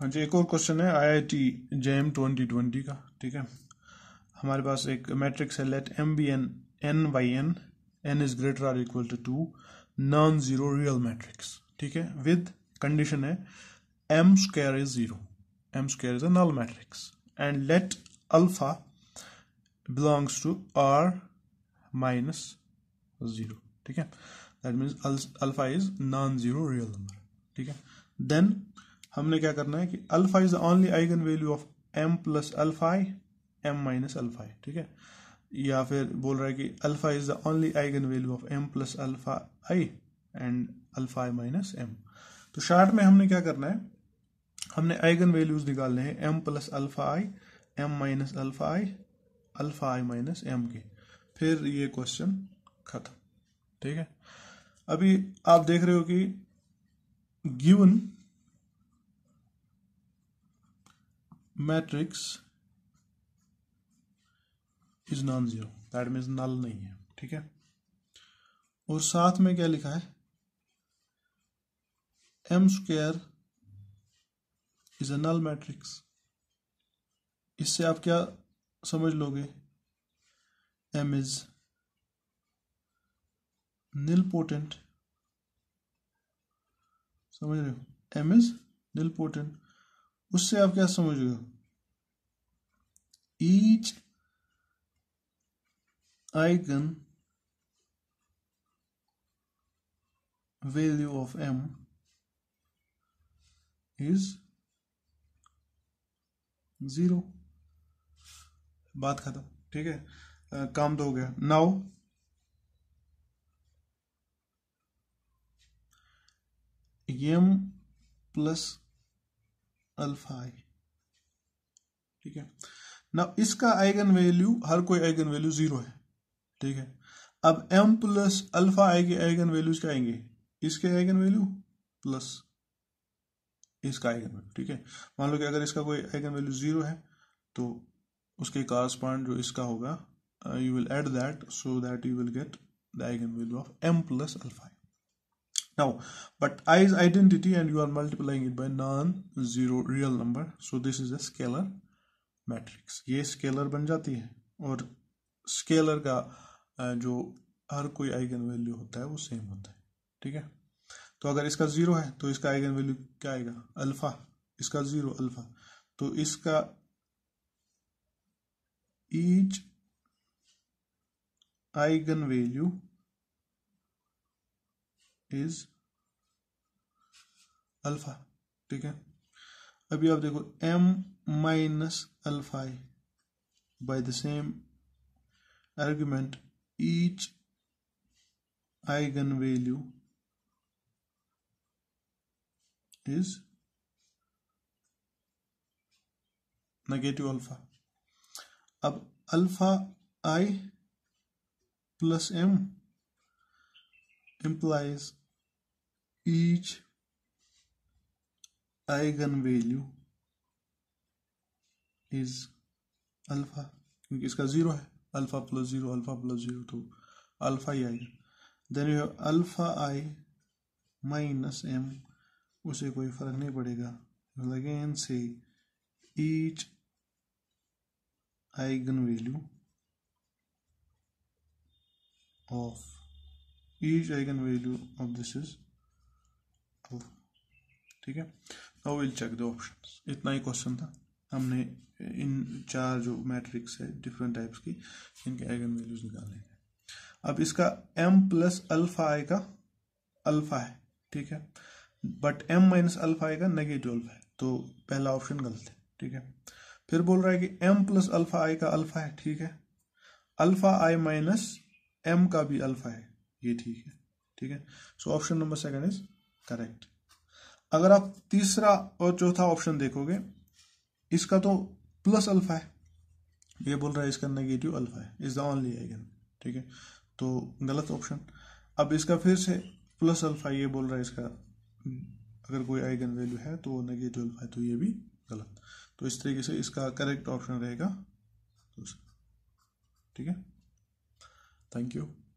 हाँ जी एक और क्वेश्चन है आईआईटी जेएम 2020 का ठीक है हमारे पास एक मैट्रिक्स है let M be N N by N N is greater or equal to two non zero real matrix ठीक है विद कंडीशन है M square is zero M square is a null matrix and let alpha belongs to R minus zero ठीक है that means alpha is non zero real number ठीक है then हमने क्या करना है कि alpha is the only eigen value of M plus alpha I M minus alpha I ठीक है या फिर बोल रहा है कि alpha is the only eigen value of M plus alpha I and alpha I minus M तो शार्ट में हमने क्या करना है हमने आइगन वैल्यूज निकालने हैं M plus alpha I M minus alpha I alpha I minus M के फिर ये क्वेश्चन खत्म ठीक है अभी आप देख रहे हो कि given matrix is non zero that means null नहीं है ठीक है और साथ में क्या लिखा है M square is a null matrix इससे आप क्या समझ लोगे एम इज नील पोटेंट समझ रहे हो एम इज नील पोटेंट उससे आप क्या समझोगे each eigen value of M is zero बात खत्म ठीक है आ, काम तो हो गया now M plus alpha I ठीक है ना इसका आइगन वैल्यू हर कोई आइगन वैल्यू जीरो है ठीक है अब एम प्लस अल्फा आई के आइगन वैल्यूज क्या आएंगे इसके आइगन वैल्यू प्लस इसका आइगन वैल्यू ठीक है मान लो कि अगर इसका कोई आइगन वैल्यू जीरो है तो उसके कारस्पॉन्ड जो इसका होगा you will add that so that you will get the eigen value of M plus alpha now but i is identity and you are multiplying it by non-zero real number so this is a scalar matrix ये scalar बन जाती है और scalar का जो हर कोई eigen value होता है वो सेम होता है ठीक है तो अगर इसका ज़ीरो है तो इसका आइगन वैल्यू क्या आएगा अल्फ़ा इसका ज़ीरो अल्फ़ा तो इसका each eigen value is alpha ठीक है अभी आप देखो M minus alpha I by the same argument each eigen value is negative alpha अब alpha I plus M implies each eigenvalue is alpha क्योंकि इसका जीरो है alpha plus zero alpha plus zero तो अल्फा ही आएगा then you have alpha I minus M उसे कोई फर्क नहीं पड़ेगा अगेन से each eigen value of each eigenvalue of this is oh, ठीक है now will check the options इतना ही क्वेश्चन था हमने इन चार जो मैट्रिक्स है डिफरेंट टाइप्स की इनके एगन वैल्यूज निकालने अब इसका एम प्लस अल्फा आएगा अल्फा है ठीक है बट एम माइनस अल्फा आएगा नेगेटिव अल्फा है तो पहला ऑप्शन गलत है ठीक है फिर बोल रहा है कि एम प्लस अल्फा आई का अल्फा है ठीक है अल्फा आई माइनस एम का भी अल्फा है ये ठीक है ठीक है so option number second is correct अगर आप तीसरा और चौथा ऑप्शन देखोगे इसका तो प्लस अल्फा है ये बोल रहा है इसका नेगेटिव अल्फा है इज द ऑनली आइगन ठीक है तो गलत ऑप्शन अब इसका फिर से प्लस अल्फा ये बोल रहा है इसका अगर कोई आइगन वैल्यू है तो नेगेटिव अल्फा है तो ये भी गलत तो इस तरीके से इसका करेक्ट ऑप्शन रहेगा ठीक है थैंक यू